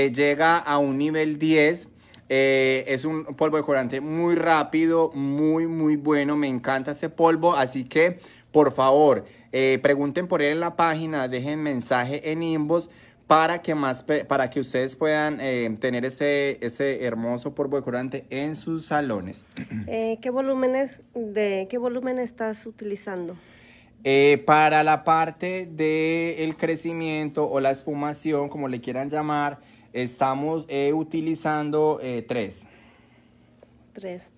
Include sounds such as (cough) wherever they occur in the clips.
llega a un nivel 10. Eh, es un polvo decorante muy rápido, muy, muy bueno. Me encanta ese polvo. Así que, por favor, eh, pregunten por él en la página, dejen mensaje en inbox para que, más, para que ustedes puedan eh, tener ese, ese hermoso polvo decorante en sus salones. (clears throat) ¿qué, volúmenes de, ¿Qué volumen estás utilizando? para la parte del crecimiento o la espumación, como le quieran llamar, Estamos eh, utilizando eh, tres. Tres.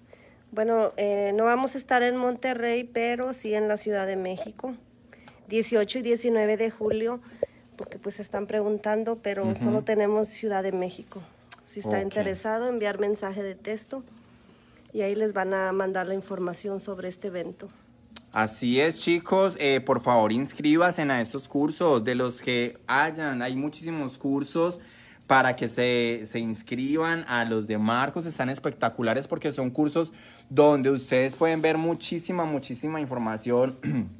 Bueno, eh, no vamos a estar en Monterrey, pero sí en la Ciudad de México, 18 y 19 de julio, porque pues están preguntando, pero solo tenemos Ciudad de México. Si está interesado, enviar mensaje de texto y ahí les van a mandar la información sobre este evento. Así es, chicos. por favor, inscríbanse a estos cursos de los que hayan. Hay muchísimos cursos para que se, inscriban a los de Marcos. Están espectaculares porque son cursos donde ustedes pueden ver muchísima, muchísima información. (clears throat)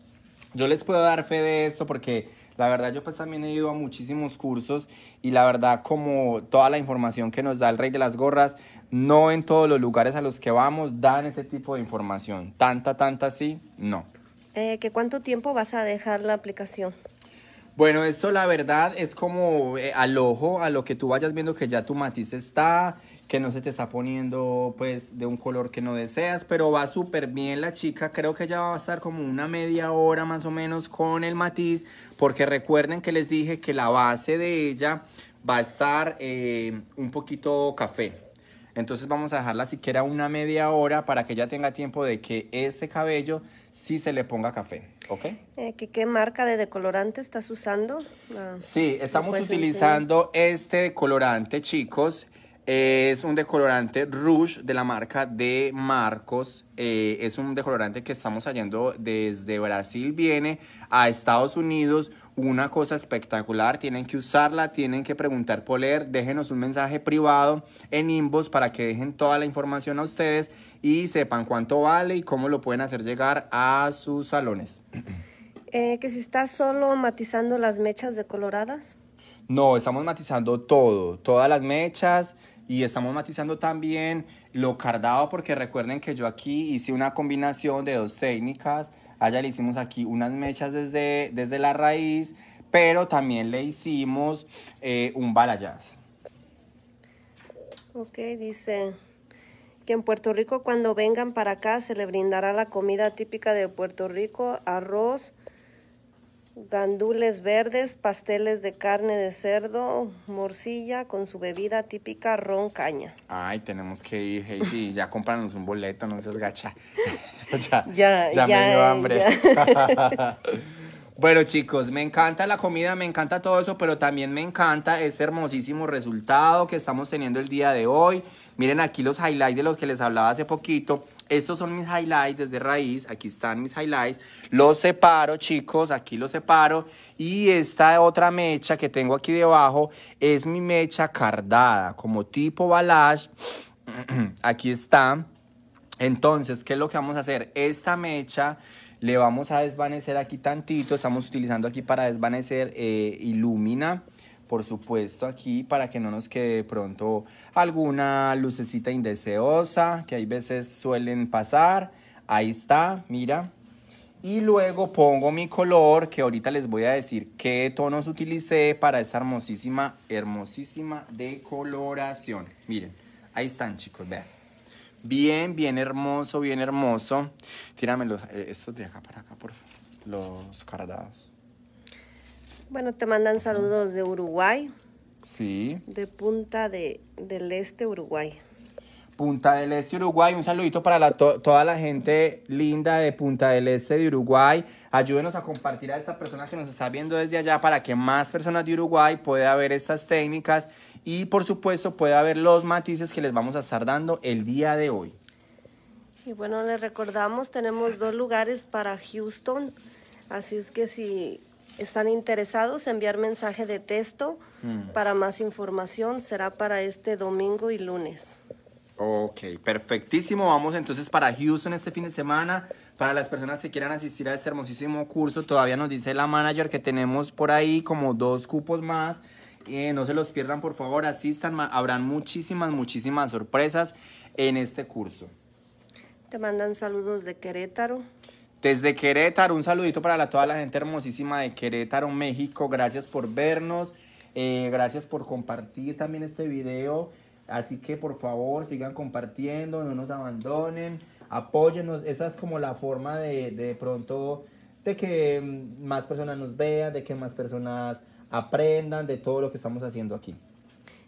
Yo les puedo dar fe de eso porque la verdad yo pues también he ido a muchísimos cursos y la verdad como toda la información que nos da el Rey de las Gorras, no en todos los lugares a los que vamos dan ese tipo de información. Tanta, tanta sí, no. Eh, ¿Que cuánto tiempo vas a dejar la aplicación? Bueno, esto la verdad es como eh, al ojo, a lo que tú vayas viendo que ya tu matiz está, que no se te está poniendo pues de un color que no deseas, pero va súper bien la chica, creo que ya va a estar como una media hora más o menos con el matiz, porque recuerden que les dije que la base de ella va a estar eh, un poquito café, entonces vamos a dejarla siquiera una media hora para que ya tenga tiempo de que ese cabello sí se le ponga café, ¿ok? Eh, ¿qué, marca de decolorante estás usando? Ah, sí, estamos utilizando este decolorante, chicos. Es un decolorante Rouge de la marca de Marcos. Eh, es un decolorante que estamos saliendo desde Brasil. Viene a Estados Unidos. Una cosa espectacular. Tienen que usarla. Tienen que preguntar por leer, Déjenos un mensaje privado en inbox para que dejen toda la información a ustedes y sepan cuánto vale y cómo lo pueden hacer llegar a sus salones. Eh, que se está solo matizando las mechas decoloradas. No, estamos matizando todo, todas las mechas, y estamos matizando también lo cardado porque recuerden que yo aquí hice una combinación de dos técnicas. Allá le hicimos aquí unas mechas desde, desde la raíz, pero también le hicimos eh, un balayage. Ok, dice que en Puerto Rico cuando vengan para acá se le brindará la comida típica de Puerto Rico, arroz, gandules verdes, pasteles de carne de cerdo, morcilla con su bebida típica ron caña. Ay, tenemos que ir, Heidi, (laughs) ya cómpranos un boleto, no seas gacha. (laughs) ya, ya, ya, me dio hambre. (laughs) bueno, chicos, me encanta la comida, me encanta todo eso, pero también me encanta este hermosísimo resultado que estamos teniendo el día de hoy. Miren aquí los highlights de los que les hablaba hace poquito estos son mis highlights desde raíz. Aquí están mis highlights. Los separo, chicos. Aquí los separo. Y esta otra mecha que tengo aquí debajo es mi mecha cardada, como tipo balash. (clears throat) aquí está. Entonces, ¿qué es lo que vamos a hacer? Esta mecha le vamos a desvanecer aquí tantito. Estamos utilizando aquí para desvanecer eh, ilumina por supuesto, aquí para que no nos quede pronto alguna lucecita indeseosa que hay veces suelen pasar. Ahí está, mira. Y luego pongo mi color, que ahorita les voy a decir qué tonos utilicé para esta hermosísima, hermosísima decoloración. Miren, ahí están chicos, vean. Bien, bien hermoso, bien hermoso. Tíramelo, eh, estos de acá para acá, por favor. Los cardados. Bueno, te mandan saludos de Uruguay. Sí. De Punta de, del Este, Uruguay. Punta del Este, Uruguay. Un saludito para toda la gente linda de Punta del Este, de Uruguay. Ayúdenos a compartir a esta persona que nos está viendo desde allá para que más personas de Uruguay puedan ver estas técnicas y, por supuesto, puedan ver los matices que les vamos a estar dando el día de hoy. Y bueno, les recordamos, tenemos dos lugares para Houston. Así es que si están interesados, en enviar mensaje de texto. Mm. Para más información será para este domingo y lunes. Ok, perfectísimo. Vamos entonces para Houston este fin de semana. Para las personas que quieran asistir a este hermosísimo curso, todavía nos dice la manager que tenemos por ahí como dos cupos más. Eh, no se los pierdan, por favor, asistan. Habrán muchísimas, muchísimas sorpresas en este curso. Te mandan saludos de Querétaro desde Querétaro. Un saludito para toda la gente hermosísima de Querétaro, México. Gracias por vernos. Eh, gracias por compartir también este video. Así que por favor sigan compartiendo, no nos abandonen, apóyennos. Esa es como la forma de, pronto de que más personas nos vean, de que más personas aprendan de todo lo que estamos haciendo aquí.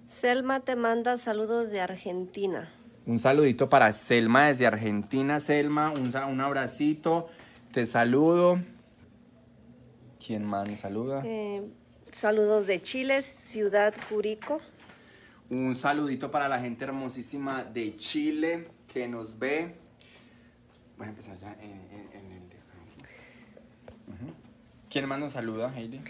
Selma te manda saludos de Argentina. Un saludito para Selma desde Argentina, Selma, un, un abracito. Te saludo. ¿Quién más nos saluda? Eh, saludos de Chile, Ciudad Curico. Un saludito para la gente hermosísima de Chile que nos ve. Voy a empezar ya en, el... ¿Quién más nos saluda, Heidi?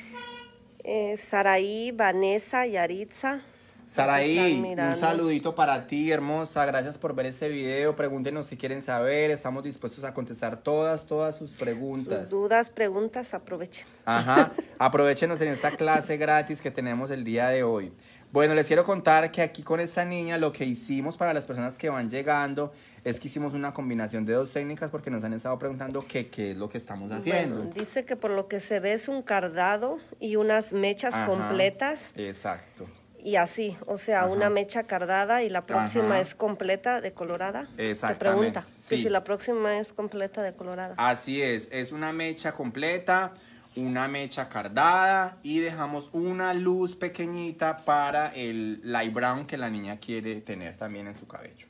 Eh, Saraí, Vanessa, Yaritza. Saraí, un saludito para ti, hermosa. Gracias por ver este video. Pregúntenos si quieren saber. Estamos dispuestos a contestar todas, todas sus preguntas. dudas, preguntas, aprovechen. Ajá, (laughs) aprovechenos en esta clase gratis que tenemos el día de hoy. Bueno, les quiero contar que aquí con esta niña lo que hicimos para las personas que van llegando es que hicimos una combinación de dos técnicas porque nos han estado preguntando qué, es lo que estamos haciendo. dice que por lo que se ve es un cardado y unas mechas completas. Exacto y así, o sea, una mecha cardada y la próxima es completa de colorada. Exacto. Te pregunta que si la próxima es completa de colorada. Así es, es una mecha completa, una mecha cardada y dejamos una luz pequeñita para el light brown que la niña quiere tener también en su cabello.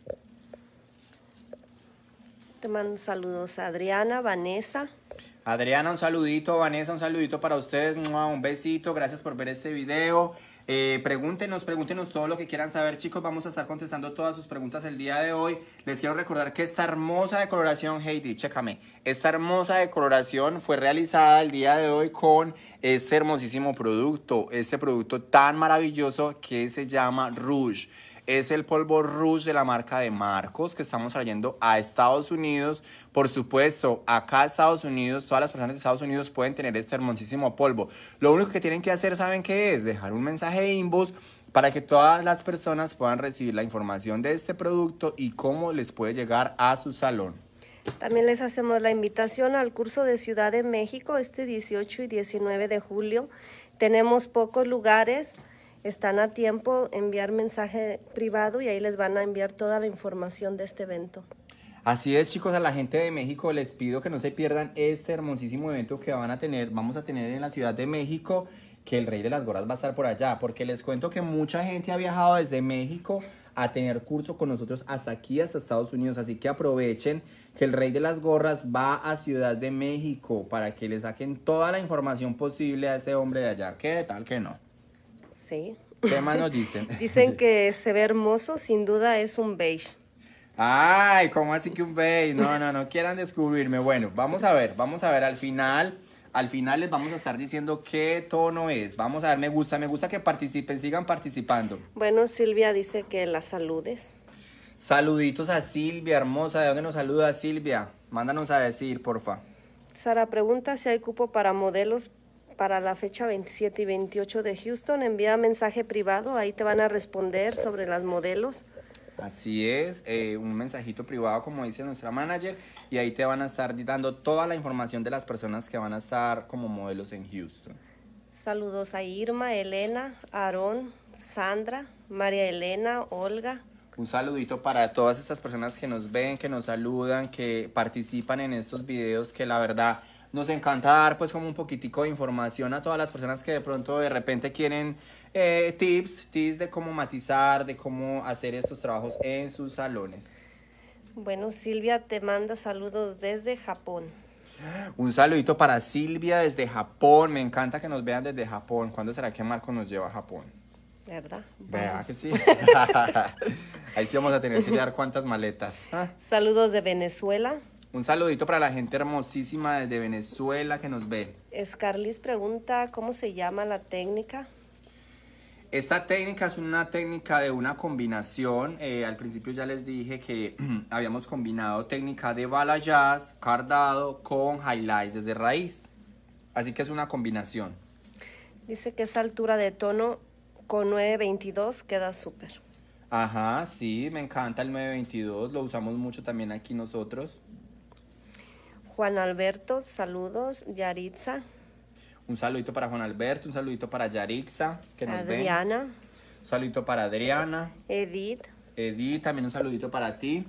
Te mando saludos a Adriana, Vanessa. Adriana, un saludito. Vanessa, un saludito para ustedes. Un besito. Gracias por ver este video. Eh, pregúntenos, pregúntenos todo lo que quieran saber, chicos. Vamos a estar contestando todas sus preguntas el día de hoy. Les quiero recordar que esta hermosa decoración, Heidi, chécame, esta hermosa decoración fue realizada el día de hoy con este hermosísimo producto, este producto tan maravilloso que se llama Rouge es el polvo Rouge de la marca de Marcos que estamos trayendo a Estados Unidos. Por supuesto, acá a Estados Unidos, todas las personas de Estados Unidos pueden tener este hermosísimo polvo. Lo único que tienen que hacer, ¿saben qué es? Dejar un mensaje de inbox para que todas las personas puedan recibir la información de este producto y cómo les puede llegar a su salón. También les hacemos la invitación al curso de Ciudad de México este 18 y 19 de julio. Tenemos pocos lugares, están a tiempo enviar mensaje privado y ahí les van a enviar toda la información de este evento. Así es, chicos, a la gente de México les pido que no se pierdan este hermosísimo evento que van a tener, vamos a tener en la Ciudad de México, que el Rey de las Gorras va a estar por allá, porque les cuento que mucha gente ha viajado desde México a tener curso con nosotros hasta aquí, hasta Estados Unidos. Así que aprovechen que el Rey de las Gorras va a Ciudad de México para que le saquen toda la información posible a ese hombre de allá. ¿Qué tal que no? Sí. ¿Qué más nos dicen? (laughs) dicen que (laughs) se ve hermoso, sin duda es un beige. Ay, ¿cómo así que un beige? No, no, no quieran descubrirme. Bueno, vamos a ver, vamos a ver al final. Al final les vamos a estar diciendo qué tono es. Vamos a ver, me gusta, me gusta que participen, sigan participando. Bueno, Silvia dice que la saludes. Saluditos a Silvia, hermosa. ¿De dónde nos saluda Silvia? Mándanos a decir, porfa. Sara pregunta si hay cupo para modelos para la fecha 27 y 28 de Houston. Envía mensaje privado, ahí te van a responder sobre las modelos. Así es, eh, un mensajito privado como dice nuestra manager y ahí te van a estar dando toda la información de las personas que van a estar como modelos en Houston. Saludos a Irma, Elena, Aarón, Sandra, María Elena, Olga, un saludito para todas estas personas que nos ven, que nos saludan, que participan en estos videos, que la verdad nos encanta dar pues como un poquitico de información a todas las personas que de pronto de repente quieren eh, tips, tips de cómo matizar, de cómo hacer estos trabajos en sus salones. Bueno, Silvia te manda saludos desde Japón. Un saludito para Silvia desde Japón. Me encanta que nos vean desde Japón. ¿Cuándo será que Marco nos lleva a Japón? ¿Verdad? ¿Verdad que sí. (laughs) Ahí sí vamos a tener que dar cuántas maletas. Saludos de Venezuela. Un saludito para la gente hermosísima desde Venezuela que nos ve. Escarlis pregunta, ¿cómo se llama la técnica? Esta técnica es una técnica de una combinación. Eh, al principio ya les dije que (clears throat) habíamos combinado técnica de bala cardado con highlights desde raíz. Así que es una combinación. Dice que esa altura de tono con 922 queda súper. Ajá, sí, me encanta el 922. Lo usamos mucho también aquí nosotros. Juan Alberto, saludos. Yaritza. Un saludito para Juan Alberto, un saludito para Yaritza, Adriana. Un saludito para Adriana. Edith. Edith, también un saludito para ti.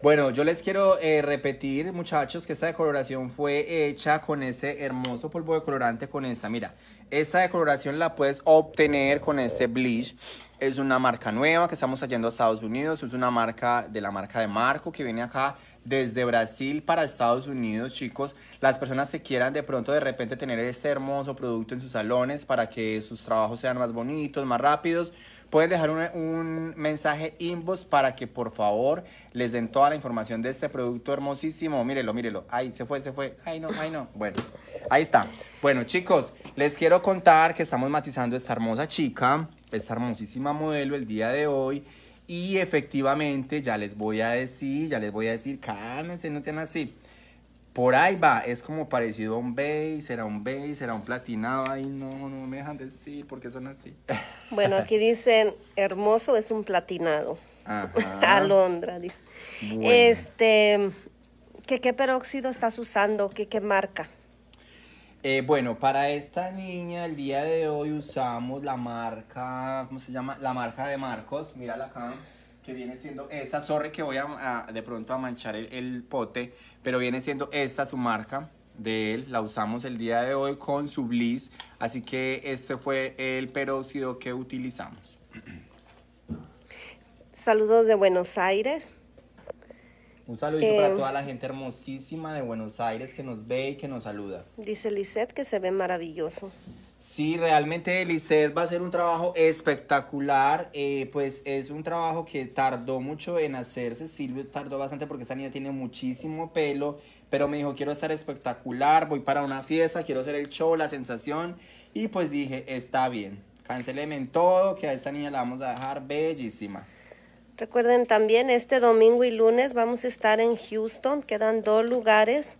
Bueno, yo les quiero eh, repetir, muchachos, que esta decoloración fue hecha con ese hermoso polvo de colorante, con esta, mira, Esa decoloración la puedes obtener con este bleach es una marca nueva que estamos trayendo a Estados Unidos, es una marca de la marca de Marco que viene acá desde Brasil para Estados Unidos, chicos. Las personas que quieran de pronto de repente tener este hermoso producto en sus salones para que sus trabajos sean más bonitos, más rápidos, pueden dejar un, un mensaje inbox para que por favor les den toda la información de este producto hermosísimo. Mírelo, mírelo. Ahí se fue, se fue. Ay no, ay no. Bueno, ahí está. Bueno, chicos, les quiero contar que estamos matizando esta hermosa chica esta hermosísima modelo el día de hoy. Y efectivamente, ya les voy a decir, ya les voy a decir, cálmense, no sean así. Por ahí va, es como parecido a un beige, será un beige, será un platinado. Ay, no, no me dejan decir porque son así. (laughs) Bueno, aquí dicen, hermoso es un platinado. Ajá. (laughs) Alondra dice. Este, ¿qué, ¿qué peróxido estás usando? ¿Qué, qué marca? Eh, bueno, para esta niña el día de hoy usamos la marca, ¿cómo se llama? La marca de Marcos, mírala acá, que viene siendo esta, zorra que voy a, de pronto a manchar el, el, pote, pero viene siendo esta su marca de él, la usamos el día de hoy con su bliss, así que este fue el peróxido que utilizamos. Saludos de Buenos Aires. Un saludito para eh, toda la gente hermosísima de Buenos Aires que nos ve y que nos saluda. Dice Lisette que se ve maravilloso. Sí, realmente Lisette va a ser un trabajo espectacular. Eh, pues es un trabajo que tardó mucho en hacerse. Silvio tardó bastante porque esta niña tiene muchísimo pelo. Pero me dijo, quiero estar espectacular, voy para una fiesta, quiero hacer el show, la sensación. Y pues dije, está bien. Canceleme en todo, que a esta niña la vamos a dejar bellísima. Recuerden también, este domingo y lunes vamos a estar en Houston, quedan dos lugares.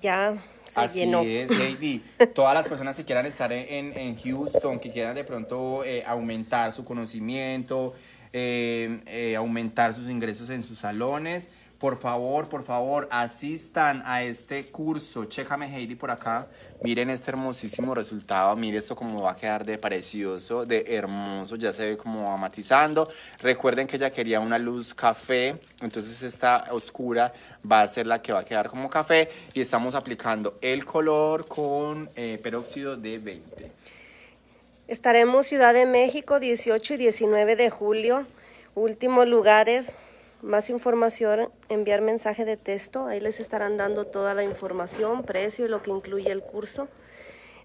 Ya se Así llenó. es, Lady. (laughs) Todas las personas que quieran estar en, Houston, que quieran de pronto eh, aumentar su conocimiento, eh, eh, aumentar sus ingresos en sus salones, por favor, por favor, asistan a este curso. Chécame, Heidi, por acá. Miren este hermosísimo resultado. Miren esto cómo va a quedar de precioso, de hermoso. Ya se ve como matizando. Recuerden que ella quería una luz café. Entonces esta oscura va a ser la que va a quedar como café. Y estamos aplicando el color con eh, peróxido de 20. Estaremos Ciudad de México 18 y 19 de julio. Últimos lugares más información, enviar mensaje de texto. Ahí les estarán dando toda la información, precio y lo que incluye el curso.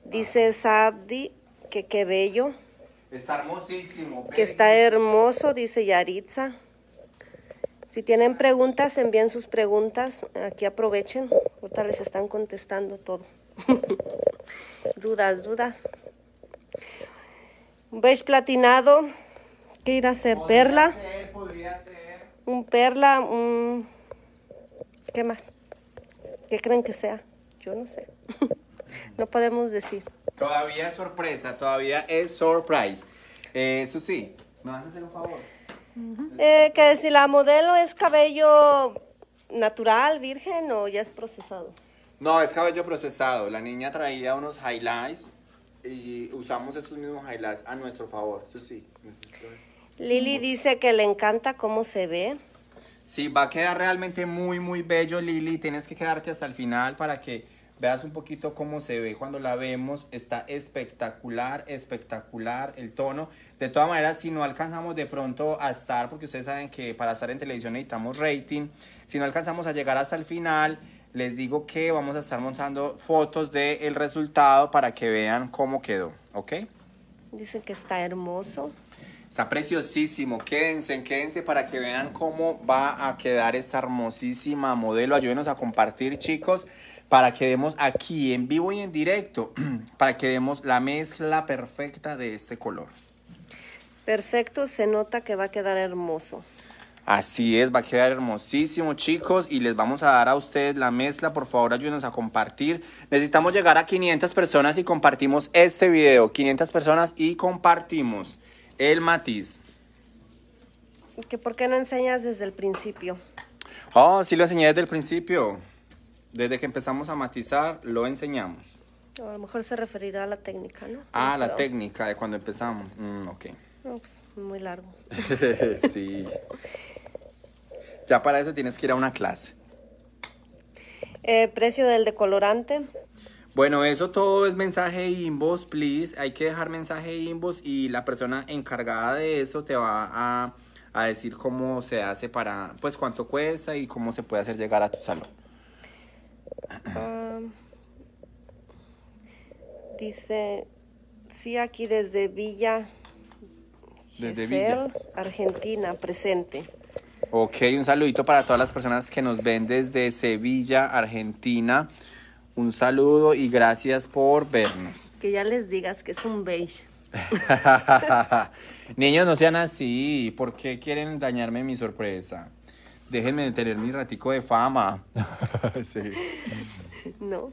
Dice Sabdi que qué bello. Está hermosísimo. Que está hermoso, dice Yaritza. Si tienen preguntas, envíen sus preguntas. Aquí aprovechen. Ahorita les están contestando todo. (laughs) dudas, dudas. Beige platinado. ¿Qué irá a hacer? ¿Perla? un perla, un... ¿Qué más? ¿Qué creen que sea? Yo no sé. (laughs) no podemos decir. Todavía es sorpresa, todavía es surprise. Eh, Susi, ¿me vas a hacer un favor? Eh, que si la modelo es cabello natural, virgen o ya es procesado. No, es cabello procesado. La niña traía unos highlights y usamos esos mismos highlights a nuestro favor. Susi, sí. Lili dice que le encanta cómo se ve. Sí, va a quedar realmente muy, muy bello, Lili. Tienes que quedarte hasta el final para que veas un poquito cómo se ve cuando la vemos. Está espectacular, espectacular el tono. De todas maneras, si no alcanzamos de pronto a estar, porque ustedes saben que para estar en televisión necesitamos rating, si no alcanzamos a llegar hasta el final, les digo que vamos a estar montando fotos del resultado para que vean cómo quedó, ¿ok? Dicen que está hermoso. Está preciosísimo. Quédense, quédense para que vean cómo va a quedar esta hermosísima modelo. Ayúdenos a compartir, chicos, para que demos aquí en vivo y en directo, (clears throat) para que demos la mezcla perfecta de este color. Perfecto, se nota que va a quedar hermoso. Así es, va a quedar hermosísimo, chicos, y les vamos a dar a ustedes la mezcla. Por favor, ayúdenos a compartir. Necesitamos llegar a 500 personas y compartimos este video. 500 personas y compartimos el matiz. ¿Que ¿Por qué no enseñas desde el principio? Oh, sí lo enseñé desde el principio. Desde que empezamos a matizar, lo enseñamos. a lo mejor se referirá a la técnica, ¿no? Ah, la técnica de cuando empezamos. Mm, ok. Pues, muy largo. (laughs) sí. Ya para eso tienes que ir a una clase. Eh, precio del decolorante. Bueno, eso todo es mensaje inbox, please. Hay que dejar mensaje inbox y la persona encargada de eso te va a, decir cómo se hace para, pues cuánto cuesta y cómo se puede hacer llegar a tu salón. Ah, dice, sí, aquí desde Villa, desde Villa, Argentina, presente. Ok, un saludito para todas las personas que nos ven desde Sevilla, Argentina. Un saludo y gracias por vernos. (laughs) Que ya les digas que es un beige. (laughs) Niños, no sean así. ¿Por qué quieren dañarme mi sorpresa? Déjenme tener mi ratico de fama. (laughs) No.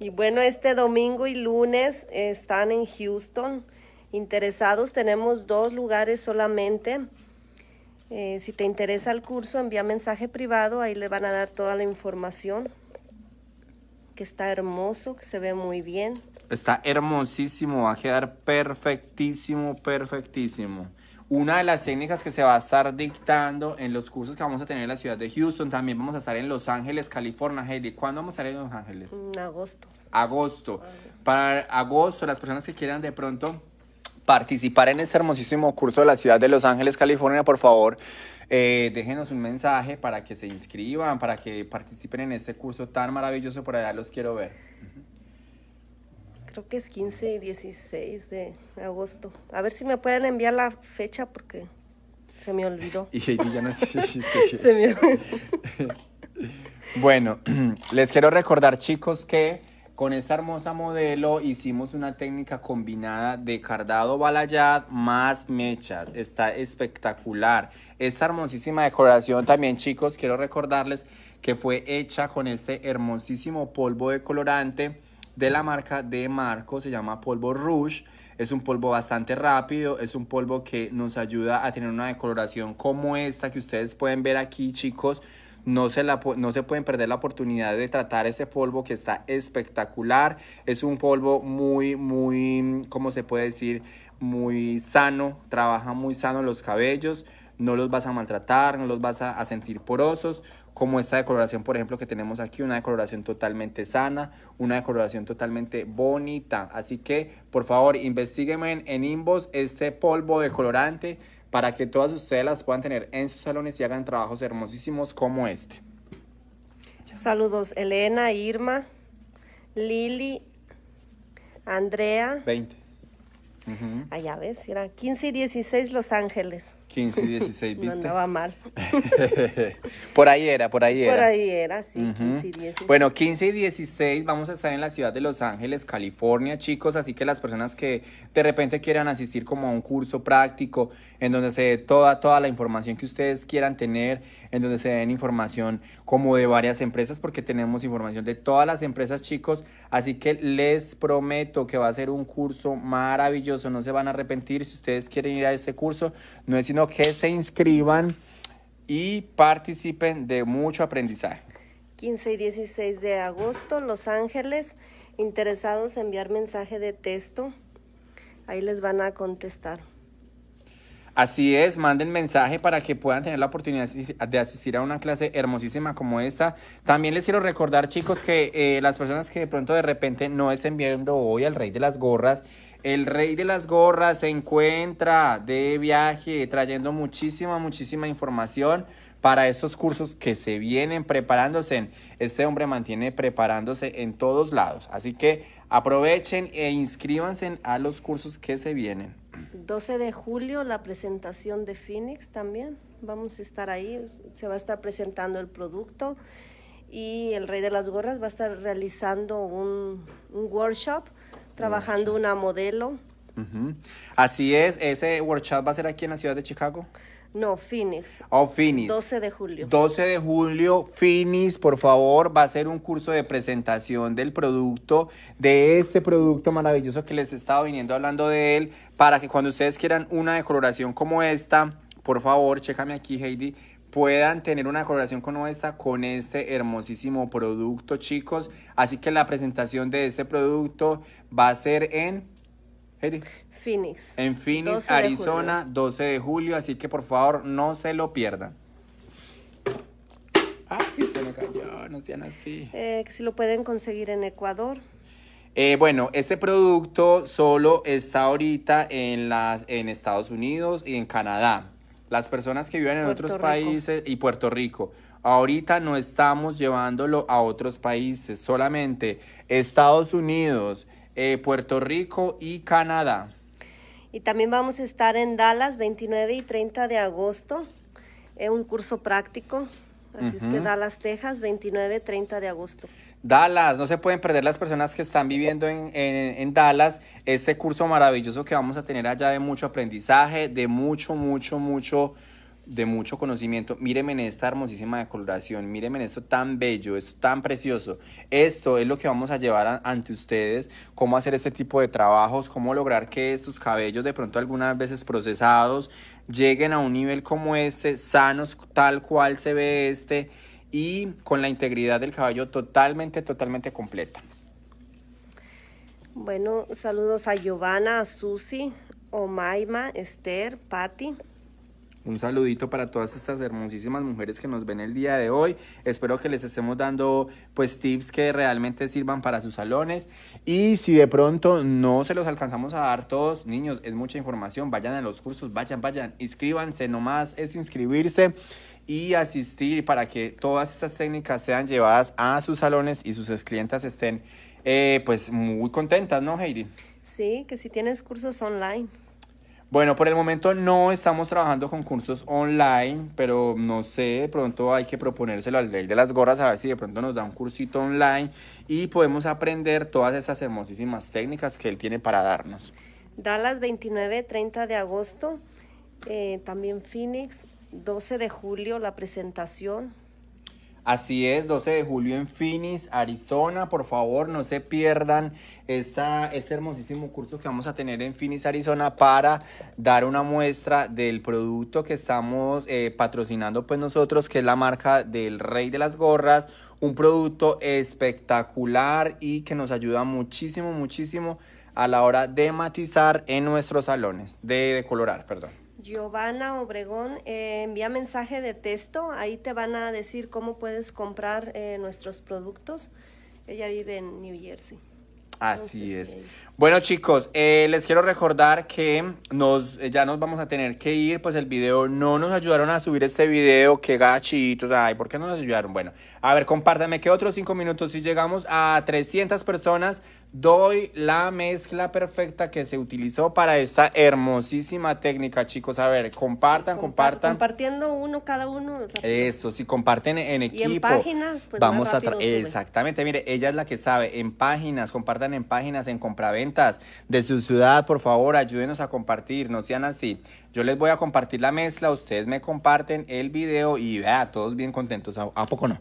Y bueno, este domingo y lunes están en Houston. Interesados, tenemos dos lugares solamente. Eh, si te interesa el curso, envía mensaje privado, ahí le van a dar toda la información que está hermoso, que se ve muy bien. Está hermosísimo, va a quedar perfectísimo, perfectísimo. Una de las técnicas que se va a estar dictando en los cursos que vamos a tener en la ciudad de Houston, también vamos a estar en Los Ángeles, California. Heidi, ¿cuándo vamos a estar en Los Ángeles? En agosto. Agosto. Para agosto, las personas que quieran de pronto participar en este hermosísimo curso de la ciudad de Los Ángeles, California, por favor, eh, déjenos un mensaje para que se inscriban, para que participen en este curso tan maravilloso. Por allá los quiero ver. Creo que es 15 y 16 de agosto. A ver si me pueden enviar la fecha porque se me olvidó. (laughs) y ya no (laughs) se (laughs) bueno, (clears throat) les quiero recordar chicos que... Con esta hermosa modelo hicimos una técnica combinada de cardado balayad más mechas. Está espectacular. Esta hermosísima decoración también, chicos, quiero recordarles que fue hecha con este hermosísimo polvo de colorante de la marca de Marco, se llama polvo Rouge, es un polvo bastante rápido, es un polvo que nos ayuda a tener una decoloración como esta que ustedes pueden ver aquí chicos, no se, la, no se pueden perder la oportunidad de tratar ese polvo que está espectacular. Es un polvo muy, muy, ¿cómo se puede decir? Muy sano, trabaja muy sano los cabellos no los vas a maltratar, no los vas a, sentir porosos, como esta decoloración, por ejemplo, que tenemos aquí, una decoloración totalmente sana, una decoloración totalmente bonita. Así que, por favor, investigueme en, en este polvo decolorante para que todas ustedes las puedan tener en sus salones y hagan trabajos hermosísimos como este. Saludos Elena, Irma, Lili, Andrea. 20. Allá ves, era 15 y 16 Los Ángeles. 15 y 16, ¿viste? No va mal. (laughs) por ahí era, por ahí era. Por ahí era, sí, Bueno, 15 y 16 vamos a estar en la ciudad de Los Ángeles, California, chicos, así que las personas que de repente quieran asistir como a un curso práctico, en donde se dé toda, toda la información que ustedes quieran tener, en donde se den información como de varias empresas, porque tenemos información de todas las empresas, chicos, así que les prometo que va a ser un curso maravilloso, no se van a arrepentir si ustedes quieren ir a este curso, no es sino que se inscriban y participen de mucho aprendizaje. 15 y 16 de agosto, Los Ángeles, interesados en enviar mensaje de texto, ahí les van a contestar. Así es, manden mensaje para que puedan tener la oportunidad de asistir a una clase hermosísima como esta. También les quiero recordar, chicos, que eh, las personas que de pronto de repente no estén viendo hoy al Rey de las Gorras, el Rey de las Gorras se encuentra de viaje trayendo muchísima, muchísima información para estos cursos que se vienen preparándose. Este hombre mantiene preparándose en todos lados. Así que aprovechen e inscríbanse a los cursos que se vienen. 12 de julio la presentación de Phoenix también. Vamos a estar ahí, se va a estar presentando el producto y el Rey de las Gorras va a estar realizando un, workshop, trabajando una modelo. Así es, ese workshop va a ser aquí en la ciudad de Chicago. No, Phoenix. Oh, Phoenix. 12 de julio. 12 de julio, Phoenix, por favor, va a ser un curso de presentación del producto, de este producto maravilloso que les he estado viniendo hablando de él, para que cuando ustedes quieran una decoración como esta, por favor, chécame aquí, Heidi, puedan tener una decoloración como esta con este hermosísimo producto, chicos. Así que la presentación de este producto va a ser en Phoenix. En Phoenix, Arizona, 12 de julio, así que por favor no se lo pierdan. Ay, se me cayó, no sean así. Eh, si lo pueden conseguir en Ecuador. Eh, bueno, este producto solo está ahorita en, en Estados Unidos y en Canadá. Las personas que viven en otros países y Puerto Rico. Ahorita no estamos llevándolo a otros países, solamente Estados Unidos, eh, Puerto Rico y Canadá. Y también vamos a estar en Dallas 29 y 30 de agosto, eh, un curso práctico. Así es que Dallas, Texas, 29, 30 de agosto. Dallas, no se pueden perder las personas que están viviendo en, en, Dallas este curso maravilloso que vamos a tener allá de mucho aprendizaje, de mucho, mucho, mucho de mucho conocimiento. Míreme en esta hermosísima decoración, míreme en esto tan bello, esto tan precioso. Esto es lo que vamos a llevar ante ustedes, cómo hacer este tipo de trabajos, cómo lograr que estos cabellos de pronto algunas veces procesados lleguen a un nivel como este, sanos tal cual se ve este y con la integridad del cabello totalmente, totalmente completa. Bueno, saludos a Giovanna, a Susi, Omaima, Esther, Patti. Un saludito para todas estas hermosísimas mujeres que nos ven el día de hoy. Espero que les estemos dando pues tips que realmente sirvan para sus salones. Y si de pronto no se los alcanzamos a dar todos, niños, es mucha información. Vayan a los cursos, vayan, vayan, inscríbanse. Nomás es inscribirse y asistir para que todas estas técnicas sean llevadas a sus salones y sus clientas estén eh, pues muy contentas, ¿no, Heidi? Sí, que si tienes cursos online. Bueno, por el momento no estamos trabajando con cursos online, pero no sé, de pronto hay que proponérselo al ley de las gorras a ver si de pronto nos da un cursito online y podemos aprender todas esas hermosísimas técnicas que él tiene para darnos. Dallas 29, 30 de agosto, eh, también Phoenix, 12 de julio la presentación, Así es, 12 de julio en Finis, Arizona. Por favor, no se pierdan esta, este hermosísimo curso que vamos a tener en Finis Arizona, para dar una muestra del producto que estamos eh, patrocinando pues nosotros, que es la marca del Rey de las Gorras. Un producto espectacular y que nos ayuda muchísimo, muchísimo a la hora de matizar en nuestros salones, de colorar, perdón. Giovanna Obregón, eh, envía mensaje de texto, ahí te van a decir cómo puedes comprar eh, nuestros productos. Ella vive en New Jersey. Así es. Bueno chicos, eh, les quiero recordar que nos, eh, ya nos vamos a tener que ir, pues el video no nos ayudaron a subir este video, qué gachitos, ay, ¿por qué no nos ayudaron? Bueno, a ver, compártanme que otros cinco minutos, si llegamos a 300 personas, doy la mezcla perfecta que se utilizó para esta hermosísima técnica, chicos. A ver, compartan, compartan. Compartiendo uno cada uno. Eso, si comparten en equipo. en páginas, pues vamos a... Exactamente, mire, ella es la que sabe, en páginas, compartan en páginas en compraventas de su ciudad, por favor, ayúdenos a compartir, no sean así. Yo les voy a compartir la mezcla, ustedes me comparten el video y vea, todos bien contentos, ¿a, poco no?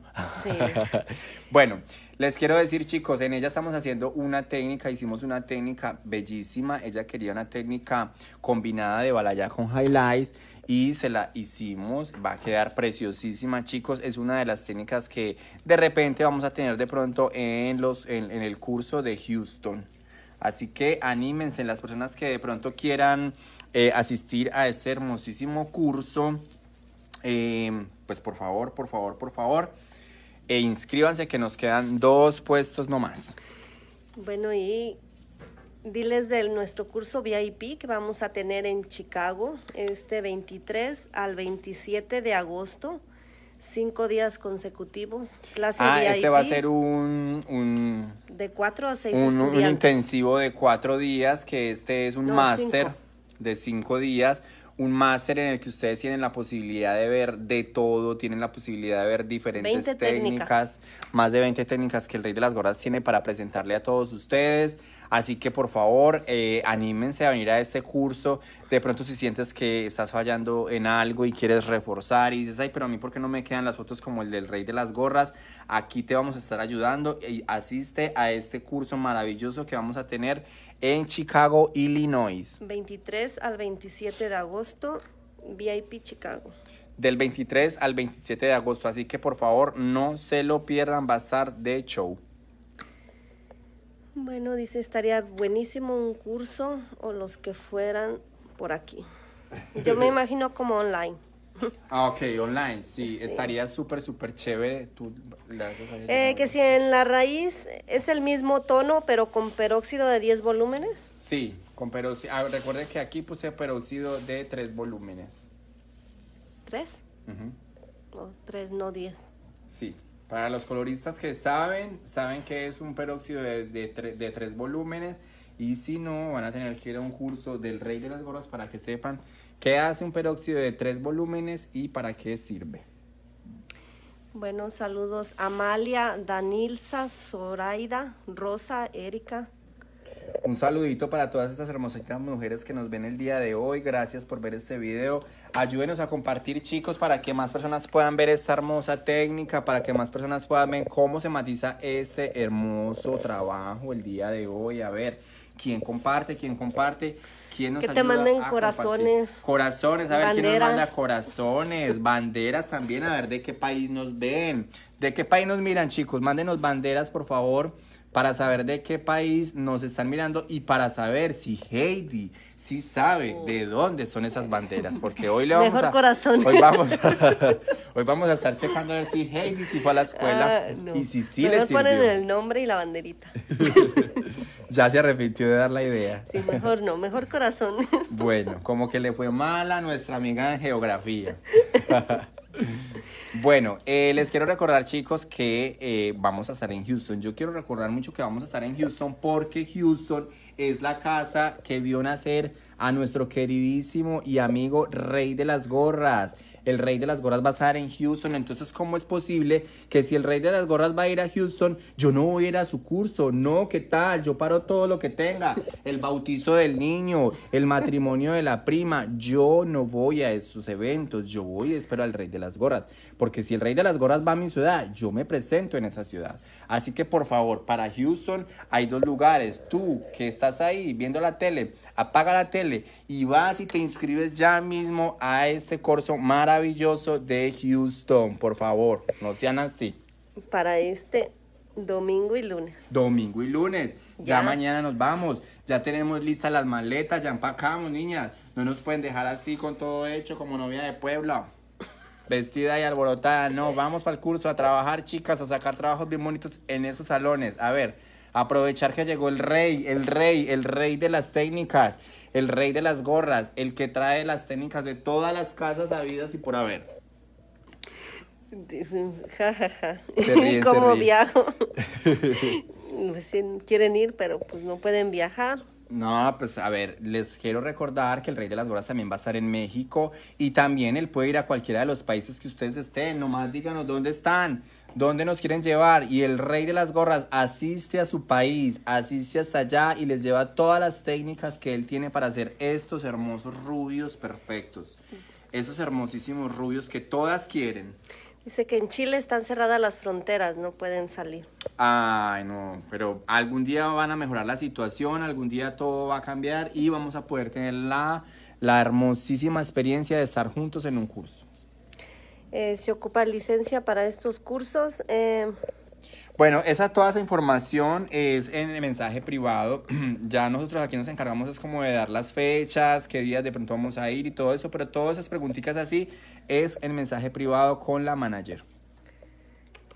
(laughs) bueno, les quiero decir chicos, en ella estamos haciendo una técnica, hicimos una técnica bellísima, ella quería una técnica combinada de balayá con highlights y se la hicimos. Va a quedar preciosísima, chicos. Es una de las técnicas que de repente vamos a tener de pronto en, los, en, el curso de Houston. Así que anímense las personas que de pronto quieran eh, asistir a este hermosísimo curso. Eh, pues por favor, por favor, por favor. E inscríbanse que nos quedan dos puestos nomás. Bueno, y diles de nuestro curso VIP que vamos a tener en Chicago este 23 al 27 de agosto, cinco días consecutivos. ah, este va a ser un... de cuatro a seis un, intensivo de cuatro días, que este es un máster de cinco días un máster en el que ustedes tienen la posibilidad de ver de todo, tienen la posibilidad de ver diferentes técnicas, más de 20 técnicas que el Rey de las Gorras tiene para presentarle a todos ustedes. Así que por favor, eh, anímense a venir a este curso. De pronto si sientes que estás fallando en algo y quieres reforzar y dices, ay, pero a mí por qué no me quedan las fotos como el del Rey de las Gorras, aquí te vamos a estar ayudando y asiste a este curso maravilloso que vamos a tener en Chicago, Illinois. 23 al 27 de agosto, VIP Chicago. Del 23 al 27 de agosto, así que por favor no se lo pierdan, va de show. Bueno, dice, estaría buenísimo un curso o los que fueran por aquí. Yo me (laughs) imagino como online. (laughs) Ah, ok, online, sí, estaría súper, súper chévere. Eh, que si en la raíz es el mismo tono, pero con peróxido de 10 volúmenes. Sí, con peróxido. Ah, recuerden que aquí puse peróxido de 3 volúmenes. ¿Tres? No, 3, no 10. Sí, para los coloristas que saben, saben que es un peróxido de, de, tres volúmenes. Y si no, van a tener que ir a un curso del Rey de las Gorras para que sepan ¿Qué hace un peróxido de tres volúmenes y para qué sirve? buenos saludos Amalia, Danilza, Zoraida, Rosa, Erika. Un saludito para todas estas hermositas mujeres que nos ven el día de hoy. Gracias por ver este video. Ayúdenos a compartir, chicos, para que más personas puedan ver esta hermosa técnica, para que más personas puedan ver cómo se matiza este hermoso trabajo el día de hoy. A ver, ¿quién comparte? ¿Quién comparte? que te manden corazones. Corazones, a ver quién nos manda corazones, banderas también, a ver de qué país nos ven, de qué país nos miran, chicos. Mándenos banderas, por favor, para saber de qué país nos están mirando y para saber si Heidi sí sabe de dónde son esas banderas, porque hoy le vamos a Hoy vamos (laughs) hoy vamos a estar checando a ver si Heidi sí fue a la escuela ah, y si sí le ponen el nombre y la banderita. (laughs) ya se arrepintió de dar la idea. Sí, mejor no, mejor corazón. (laughs) bueno, como que le fue mal a nuestra amiga en geografía. (laughs) Bueno, eh, les quiero recordar chicos que eh, vamos a estar en Houston. Yo quiero recordar mucho que vamos a estar en Houston porque Houston es la casa que vio nacer a nuestro queridísimo y amigo Rey de las Gorras el rey de las gorras va a estar en Houston. Entonces, ¿cómo es posible que si el rey de las gorras va a ir a Houston, yo no voy a ir a su curso? No, ¿qué tal? Yo paro todo lo que tenga. El bautizo del niño, el matrimonio de la prima. Yo no voy a esos eventos. Yo voy y espero al rey de las gorras. Porque si el rey de las gorras va a mi ciudad, yo me presento en esa ciudad. Así que, por favor, para Houston hay dos lugares. Tú que estás ahí viendo la tele apaga la tele y vas y te inscribes ya mismo a este curso maravilloso de Houston. Por favor, no sean así. Para este Domingo y lunes. Domingo y lunes. Ya. mañana nos vamos. Ya tenemos listas las maletas, ya empacamos, niñas. No nos pueden dejar así con todo hecho como novia de pueblo. Vestida y alborotada. No, vamos para el curso a trabajar, chicas, a sacar trabajos bien bonitos en esos salones. A ver, Aprovechar que llegó el rey, el rey, el rey de las técnicas, el rey de las gorras, el que trae las técnicas de todas las casas habidas y por haber. Ja, ja, ja. (laughs) viajo? (laughs) quieren ir, pero pues no pueden viajar. No, pues a ver, les quiero recordar que el Rey de las Gorras también va a estar en México y también él puede ir a cualquiera de los países que ustedes estén. Nomás díganos dónde están dónde nos quieren llevar y el rey de las gorras asiste a su país, asiste hasta allá y les lleva todas las técnicas que él tiene para hacer estos hermosos rubios perfectos. Esos hermosísimos rubios que todas quieren. Dice que en Chile están cerradas las fronteras, no pueden salir. Ay, no, pero algún día van a mejorar la situación, algún día todo va a cambiar y vamos a poder tener la, la hermosísima experiencia de estar juntos en un curso. Eh, se ocupa licencia para estos cursos. Eh. bueno, esa, toda esa información es en el mensaje privado. (clears throat) Ya nosotros aquí nos encargamos es como de dar las fechas, qué días de pronto vamos a ir y todo eso, pero todas esas preguntitas así es en mensaje privado con la manager.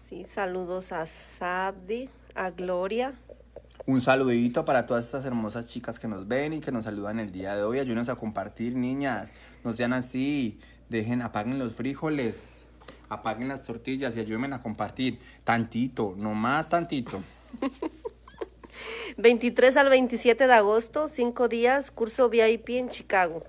Sí, saludos a Sabdi, a Gloria. Un saludito para todas estas hermosas chicas que nos ven y que nos saludan el día de hoy. Ayúdenos a compartir, niñas. No sean así. Dejen, apaguen los frijoles, apaguen las tortillas y ayúdenme a compartir. Tantito, nomás tantito. 23 (laughs) al 27 de agosto, cinco días, curso VIP en Chicago.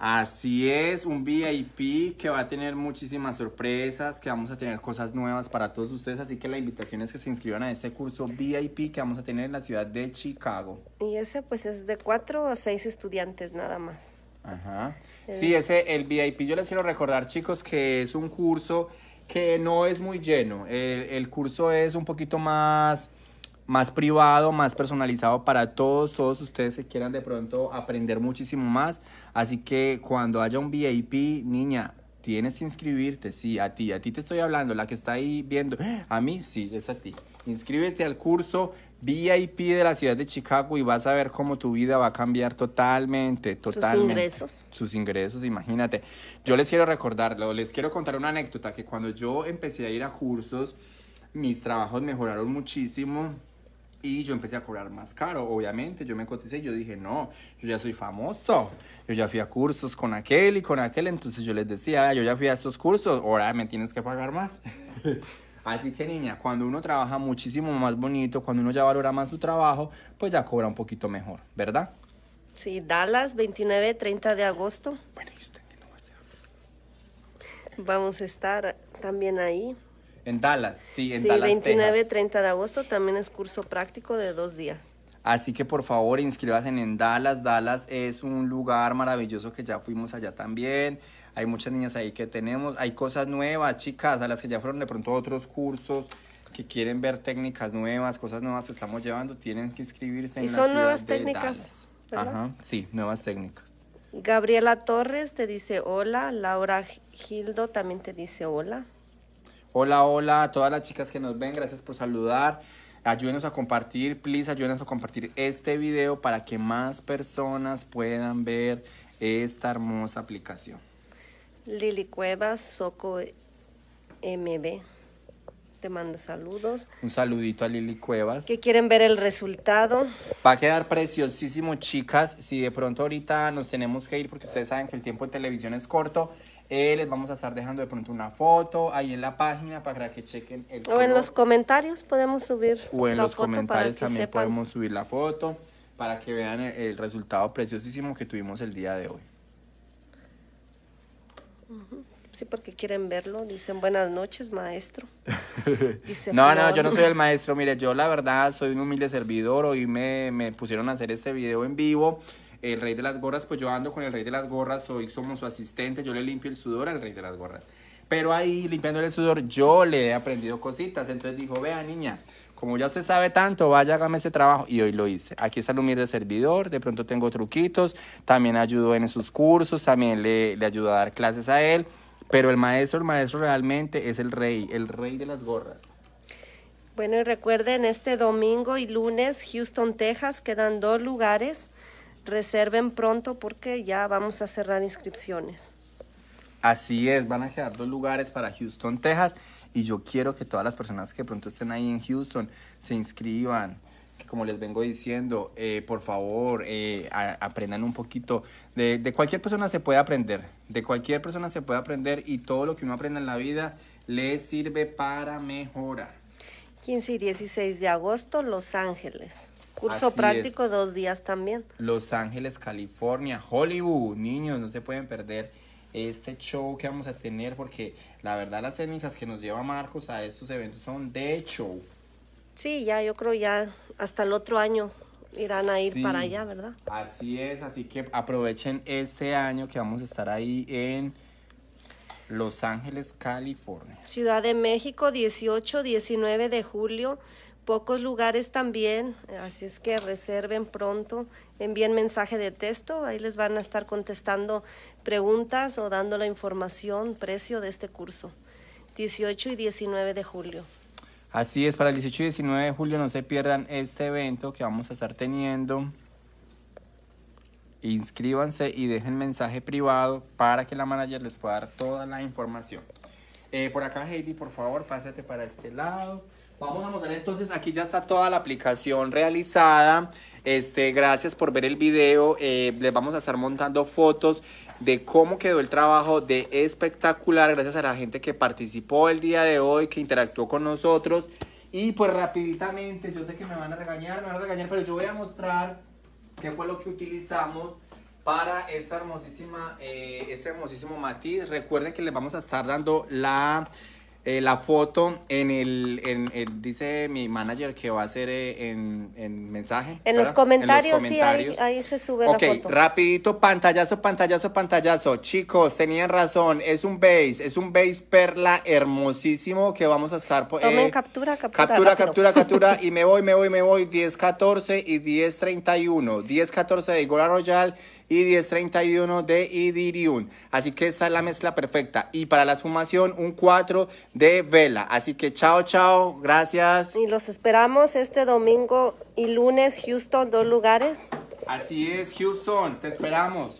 Así es, un VIP que va a tener muchísimas sorpresas, que vamos a tener cosas nuevas para todos ustedes, así que la invitación es que se inscriban a este curso VIP que vamos a tener en la ciudad de Chicago. Y ese pues es de cuatro a seis estudiantes nada más. Ajá. Sí, ese, el VIP, yo les quiero recordar, chicos, que es un curso que no es muy lleno. El, curso es un poquito más, más privado, más personalizado para todos, todos ustedes que quieran de pronto aprender muchísimo más. Así que cuando haya un VIP, niña, tienes que inscribirte, sí, a ti, a ti te estoy hablando, la que está ahí viendo, (gasps) a mí sí, es a ti. Inscríbete al curso, VIP de la ciudad de Chicago y vas a ver cómo tu vida va a cambiar totalmente, totalmente. Sus ingresos. Sus ingresos, imagínate. Yo les quiero recordarlo, les quiero contar una anécdota que cuando yo empecé a ir a cursos, mis trabajos mejoraron muchísimo. Y yo empecé a cobrar más caro, obviamente. Yo me coticé y yo dije, no, yo ya soy famoso. Yo ya fui a cursos con aquel y con aquel. Entonces yo les decía, yo ya fui a estos cursos, ahora me tienes que pagar más. (laughs) Así que niña, cuando uno trabaja muchísimo más bonito, cuando uno ya valora más su trabajo, pues ya cobra un poquito mejor, ¿verdad? Sí, Dallas, 29, 30 de agosto. Bueno, usted va a Vamos a estar también ahí. En Dallas, sí, en sí, 29, 30 de agosto también es curso práctico de dos días. Así que por favor inscríbase en Dallas. Dallas es un lugar maravilloso que ya fuimos allá también hay muchas niñas ahí que tenemos, hay cosas nuevas, chicas, a las que ya fueron de pronto otros cursos, que quieren ver técnicas nuevas, cosas nuevas que estamos llevando, tienen que inscribirse en ¿Y son nuevas técnicas. Ajá, sí, nuevas técnicas. Gabriela Torres te dice hola, Laura Gildo también te dice hola. Hola, hola a todas las chicas que nos ven, gracias por saludar. Ayúdenos a compartir, please, ayúdenos a compartir este video para que más personas puedan ver esta hermosa aplicación. Lili Cuevas, Soco MB. Te manda saludos. Un saludito a Lili Cuevas. Que quieren ver el resultado. Va a quedar preciosísimo, chicas. Si de pronto ahorita nos tenemos que ir, porque ustedes saben que el tiempo en televisión es corto, eh, les vamos a estar dejando de pronto una foto ahí en la página para que chequen el. O en los comentarios podemos subir. O en los comentarios también podemos subir la foto para que vean el resultado preciosísimo que tuvimos el día de hoy. Sí, porque quieren verlo. Dicen buenas noches, maestro. (laughs) no, no, yo no soy el maestro. Mire, yo la verdad soy un humilde servidor. Hoy me, me pusieron a hacer este video en vivo el rey de las gorras, pues yo ando con el rey de las gorras, hoy somos su asistente, yo le limpio el sudor al rey de las gorras. Pero ahí limpiándole el sudor, yo le he aprendido cositas. Entonces dijo, vea niña, como ya se sabe tanto, vaya, hágame ese trabajo. Y hoy lo hice. Aquí está Lumir de servidor. De pronto tengo truquitos. También ayudo en sus cursos. También le, le ayudo a dar clases a él. Pero el maestro, el maestro realmente es el rey, el rey de las gorras. Bueno, y recuerden, este domingo y lunes, Houston, Texas, quedan dos lugares. Reserven pronto porque ya vamos a cerrar inscripciones. Así es, van a quedar dos lugares para Houston, Texas. Y yo quiero que todas las personas que pronto estén ahí en Houston se inscriban. Como les vengo diciendo, eh, por favor, eh, aprendan un poquito. De, cualquier persona se puede aprender. De cualquier persona se puede aprender y todo lo que uno aprenda en la vida le sirve para mejorar. 15 y 16 de agosto, Los Ángeles. Curso práctico dos días también. Los Ángeles, California, Hollywood. Niños, no se pueden perder este show que vamos a tener, porque la verdad las técnicas que nos lleva Marcos a estos eventos son de show. Sí, ya yo creo ya hasta el otro año irán a ir para allá, ¿verdad? Así es, así que aprovechen este año que vamos a estar ahí en Los Ángeles, California. Ciudad de México, 18, 19 de julio pocos lugares también, eh, así es que reserven pronto, envíen mensaje de texto, ahí les van a estar contestando preguntas o dando la información, precio de este curso, 18 y 19 de julio. Así es, para el 18 y 19 de julio no se pierdan este evento que vamos a estar teniendo. Inscríbanse y dejen mensaje privado para que la manager les pueda dar toda la información. Eh, por acá, Heidi, por favor, pásate para este lado. Vamos a mostrar entonces, aquí ya está toda la aplicación realizada. Este, gracias por ver el video. Eh, les vamos a estar montando fotos de cómo quedó el trabajo de espectacular. Gracias a la gente que participó el día de hoy, que interactuó con nosotros. Y pues rapidamente, yo sé que me van a regañar, me van a regañar, pero yo voy a mostrar qué fue lo que utilizamos para esta hermosísima, eh, este hermosísimo matiz. Recuerden que les vamos a estar dando la eh, la foto en el, en, eh, dice mi manager que va a hacer eh, en, mensaje. En los, comentarios, sí, ahí, se sube la foto. Ok, rapidito, pantallazo, pantallazo, pantallazo. Chicos, tenían razón, es un base, es un base perla hermosísimo que vamos a estar... Eh, captura, captura, Captura, captura, captura, (laughs) y me voy, me voy, me voy, 10-14 y 10-31. 10-14 de Igora Royal y 10-31 de Idirium. Así que esta es la mezcla perfecta. Y para la fumación un 4 de vela. Así que chao, chao, gracias. Y los esperamos este domingo y lunes, Houston, dos lugares. Así es, Houston, te esperamos.